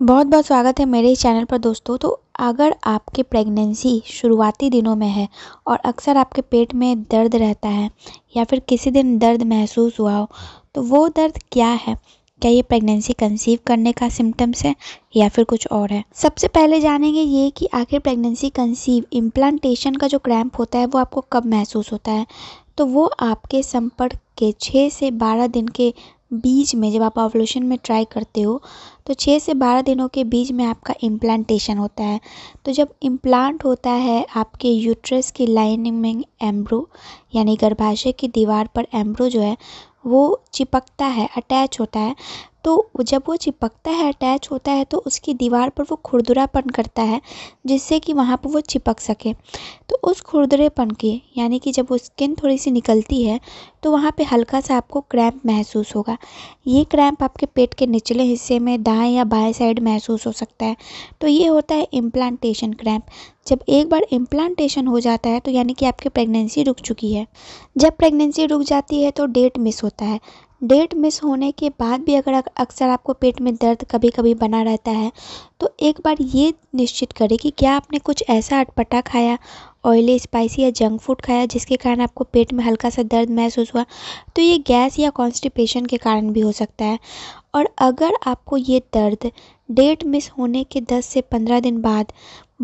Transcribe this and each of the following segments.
बहुत बहुत स्वागत है मेरे इस चैनल पर दोस्तों तो अगर आपकी प्रेगनेंसी शुरुआती दिनों में है और अक्सर आपके पेट में दर्द रहता है या फिर किसी दिन दर्द महसूस हुआ हो तो वो दर्द क्या है क्या ये प्रेगनेंसी कंसीव करने का सिम्टम्स है या फिर कुछ और है सबसे पहले जानेंगे ये कि आखिर प्रेगनेंसी कंसीव इम्प्लांटेशन का जो क्रैम्प होता है वो आपको कब महसूस होता है तो वो आपके संपर्क के छः से बारह दिन के बीज में जब आप ओवुलेशन में ट्राई करते हो तो छः से बारह दिनों के बीच में आपका इम्प्लांटेशन होता है तो जब इम्प्लांट होता है आपके यूट्रस की लाइनिंग में एम्ब्रो यानी गर्भाशय की दीवार पर एम्ब्रो जो है वो चिपकता है अटैच होता है तो जब वो चिपकता है अटैच होता है तो उसकी दीवार पर वो खुरदुरापन करता है जिससे कि वहाँ पर वो चिपक सके तो उस खुरदुरेपन के यानी कि जब वो स्किन थोड़ी सी निकलती है तो वहाँ पे हल्का सा आपको क्रैम्प महसूस होगा ये क्रैम्प आपके पेट के निचले हिस्से में दाएं या बाएं साइड महसूस हो सकता है तो ये होता है इम्प्लांटेशन क्रैम्प जब एक बार इम्प्लांटेशन हो जाता है तो यानी कि आपकी प्रेगनेंसी रुक चुकी है जब प्रेगनेंसी रुक जाती है तो डेट मिस होता है डेट मिस होने के बाद भी अगर अक्सर आपको पेट में दर्द कभी कभी बना रहता है तो एक बार ये निश्चित करें कि क्या आपने कुछ ऐसा अटपटा खाया ऑयली स्पाइसी या जंक फूड खाया जिसके कारण आपको पेट में हल्का सा दर्द महसूस हुआ तो ये गैस या कॉन्स्टिपेशन के कारण भी हो सकता है और अगर आपको ये दर्द डेट मिस होने के दस से पंद्रह दिन बाद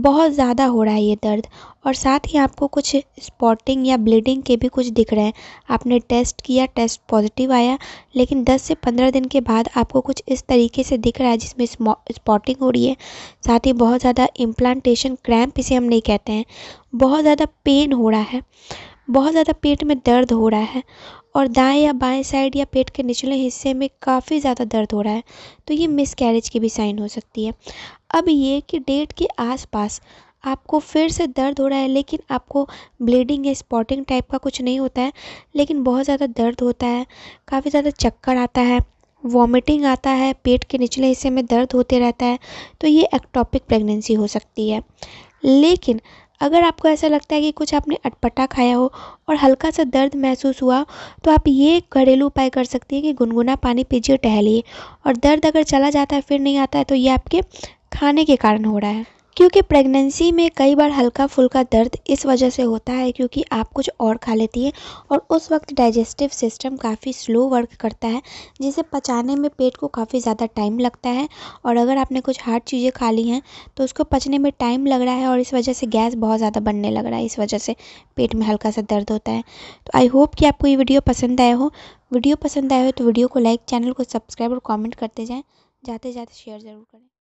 बहुत ज़्यादा हो रहा है ये दर्द और साथ ही आपको कुछ स्पॉटिंग या ब्लीडिंग के भी कुछ दिख रहे हैं आपने टेस्ट किया टेस्ट पॉजिटिव आया लेकिन 10 से 15 दिन के बाद आपको कुछ इस तरीके से दिख रहा है जिसमें स्पॉटिंग हो रही है साथ ही बहुत ज़्यादा इम्प्लांटेशन क्रैम्प इसे हम नहीं कहते हैं बहुत ज़्यादा पेन हो रहा है बहुत ज़्यादा पेट में दर्द हो रहा है और दाएँ या बाएँ साइड या पेट के निचले हिस्से में काफ़ी ज़्यादा दर्द हो रहा है तो ये मिसकैरेज की भी साइन हो सकती है अब ये कि डेट के आसपास आपको फिर से दर्द हो रहा है लेकिन आपको ब्लीडिंग या स्पॉटिंग टाइप का कुछ नहीं होता है लेकिन बहुत ज़्यादा दर्द होता है काफ़ी ज़्यादा चक्कर आता है वॉमिटिंग आता है पेट के निचले हिस्से में दर्द होते रहता है तो ये एक्टॉपिक प्रेगनेंसी हो सकती है लेकिन अगर आपको ऐसा लगता है कि कुछ आपने अटपटा खाया हो और हल्का सा दर्द महसूस हुआ तो आप ये घरेलू उपाय कर सकती हैं कि गुनगुना पानी पीजिए और टहलिए और दर्द अगर चला जाता है फिर नहीं आता है तो ये आपके खाने के कारण हो रहा है क्योंकि प्रेगनेंसी में कई बार हल्का फुल्का दर्द इस वजह से होता है क्योंकि आप कुछ और खा लेती हैं और उस वक्त डाइजेस्टिव सिस्टम काफ़ी स्लो वर्क करता है जिसे पचाने में पेट को काफ़ी ज़्यादा टाइम लगता है और अगर आपने कुछ हार्ड चीज़ें खा ली हैं तो उसको पचने में टाइम लग रहा है और इस वजह से गैस बहुत ज़्यादा बनने लग रहा है इस वजह से पेट में हल्का सा दर्द होता है तो आई होप कि आपको ये वीडियो पसंद आया हो वीडियो पसंद आया हो तो वीडियो को लाइक चैनल को सब्सक्राइब और कॉमेंट करते जाएँ जाते जाते शेयर ज़रूर करें